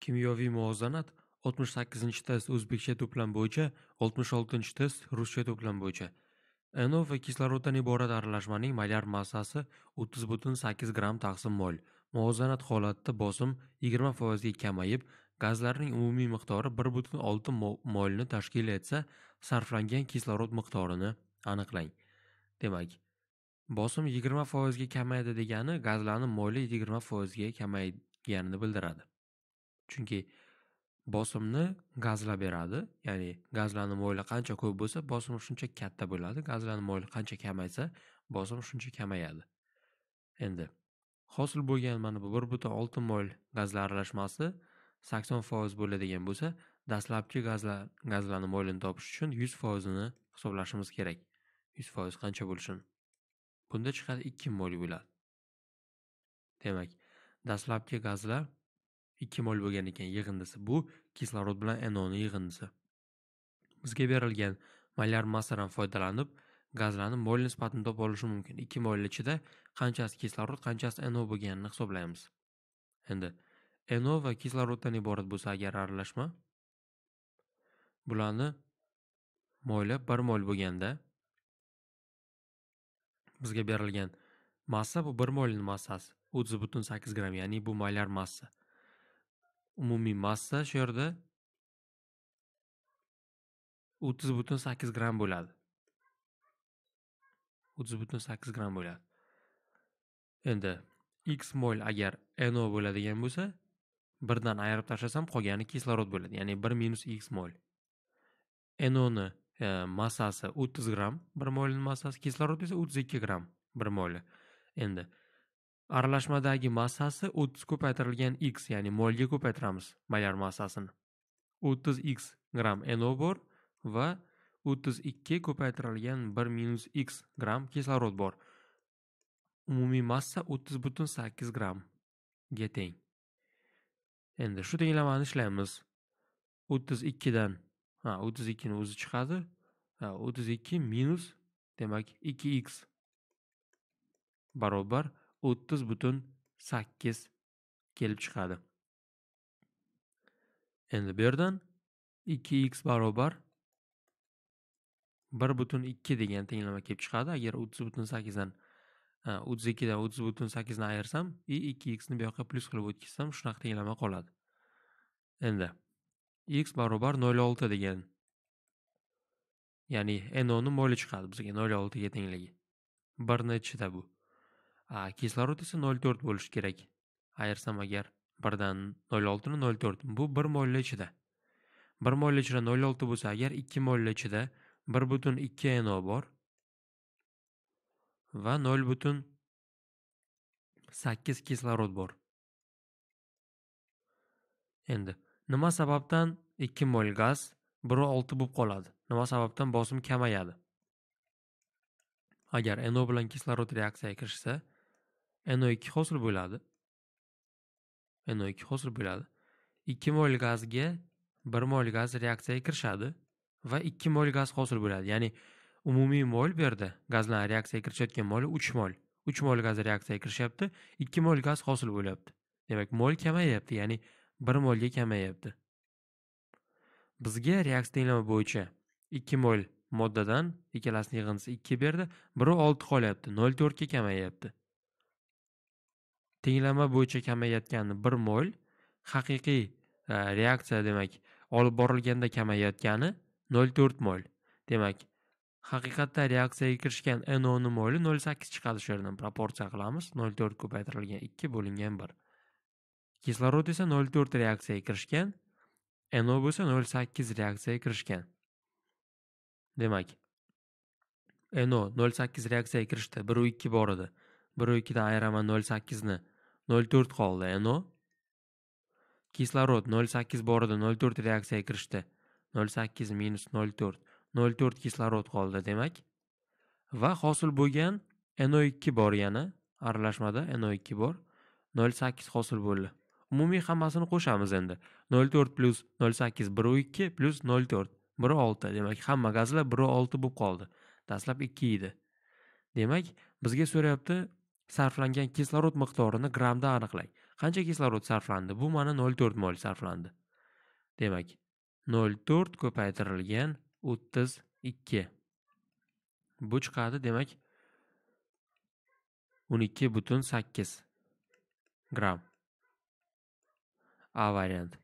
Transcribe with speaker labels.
Speaker 1: Kimyoviy muvozanat 68-test o'zbekcha to'plam bo'yicha, 66-test ruscha to'plam bo'yicha. NO va kisloroddan iborat aralashmaning molyar massasi 30.8 gramm taqsim mol. Muvozanat holatida bosim 20 foizga kamayib, gazlarning umumiy miqdori 1.6 molni tashkil etsa, sarflangan kislorod miqdorini aniqlang. Demak, bosim 20 foizga kamaydi degani gazlarning moli 20 foizga kamayganini bildiradi. chunki bosimni gazlab beradi ya'ni gazlarni moyli qancha ko'p bo'lsa bosim shuncha katta bo'ladi gazlarni moyli qancha kamaysa bosim shuncha kamayadi endi hosil bo'lgan mana bu bir butun olti moyl gazlar aralashmasi sakson foiz bo'ladigan bo'lsa dastlabki gazlar gazlarni moylini topish uchun yuz foizini hisoblashimiz kerak yuz foiz qancha bo'lishini bunda chiqadi ikki mol bo'ladi demak dastlabki gazlar ikki mol bo'lgan ekan yig'indisi bu kislorod bilan noni yig'indisi bizga berilgan molyar massadan foydalanib gazlarni mol nisbatini topib olishi mumkin ikki molni ichida qanchasi kislorod qanchasi no bo'lganini hisoblaymiz endi no va kisloroddan iborat bo'lsa agar aralashma bularni moli bir mol bo'lganda bizga berilgan massa bu bir molni massasi o'ttiz butun sakkiz gramm ya'ni bu molyar massa Umumiy massa shu yerda 30.8 gramm bo'ladi. 30.8 gramm bo'ladi. Endi x mol agar NO bo'ladigan bo'lsa, birdan ayirib tashlasam qolgani kislorod bo'ladi. Ya'ni 1 minus x mol. NO ni e, massasi 30 gramm, 1 molning massasi kislorod esa 32 gramm, 1 moli. Endi Aralashmadagi massasi 30 ko'paytirilgan x, ya'ni molga ko'paytiramiz molar massasini. 30x gram no bor va 32 ko'paytirilgan 1 minus x gram kislorod bor. Umumiy massa 30.8 gram ga teng. Endi shu tenglamani ishlaymiz. 32 dan ha 32 ni o'zi chiqadi. Ha 32 minus demak 2x barobar o'ttiz butun sakkiz kelib chiqadi endi bu yerdan ikki x barobar bir butun ikki degan tenglama kelib chiqadi agar o'ttiz butun sakkizdan o'ttiz ikkidan o'ttiz butun sakkizni ayirsam и ikki xni bu yoqqa plyus qilib o'tkazsam shunaqa tenglama qoladi endi x barobar nol olti degan ya'ni noni moli chiqadi bizga nol oltiga tengligi bir nechida bu a kislorod esa 0.4 bo'lishi kerak ayirsam agar birdan 0.6 ni 0.4 bu 1 molli ichida 1 molli ichida 0.6 bo'lsa agar 2 molli ichida 1.2 no bor va 0.8 kislorod bor endi nima sababdan 2 mol gaz 1.6 bo'lib qoladi nima sababdan bosim kamayadi agar no bilan kislorod reaksiyaga kirishsa NO2 hosil bo'ladi. NO2 hosil bo'ladi. 2 mol gazga 1 mol gaz reaksiyaga kirishadi va 2 mol gaz hosil bo'ladi. Ya'ni umumiy mol bu yerda gazlar reaksiyaga kirishayotgan moli 3 mol. 3 mol gaz reaksiyaga kirishyapti, 2 mol gaz hosil bo'lyapti. Demak, mol kamayyapti, ya'ni 1 molga kamayyapti. Bizga reaksiya tenglama bo'yicha 2 mol moddadan ikkalasini yig'indisi 2 berdi, biri 6 qolyapti, 0.4 ga kamayyapti. tenglama bo'yicha kamayayotgani bir mo'l haqiqiy e, reaksiya demak olib borilganda kamayayotgani nol to'rt mo'l demak haqiqatda reaksiyaga kirishgan noni mo'li nol sakkiz chiqadi shu yerdan proporsiya qilamiz nol to'rt ko'paytirilgan ikki bo'lingan bir kislorod esa nol to'rt reaksiyaga kirishgan no bo'lsa nol sakkiz reaksiyaga kirishgan demak no nol sakkiz reaksiyaga kirishdi biru ikki bor edi biru ikkidan ayiraman nol sakkizni 0,4 qoldi no kislorod 0,8 bor edi 0,4 reaksiyaga kirishdi 0,8 minus 0,4 0,4 kislorod qoldi demak va hosil bo'lgan no2 bor yana aralashmada no2 bor 0,8 hosil bo'ldi umumiy hammasini qo'shamiz endi 0,4 plyus 0,8 1,2 plyus 0,4 1,6 demak hamma gazlar 1,6 bo'lib qoldi dastlab 2 edi demak bizga so'rayapti sarflangan kislorod miqdorini grammda aniqlang qancha kislorod sarflandi bu mana nol to'rt mol sarflandi demak nol to'rt ko'paytirilgan o'ttiz ikki bu chiqadi demak o'n ikki butun sakkiz gramm a variant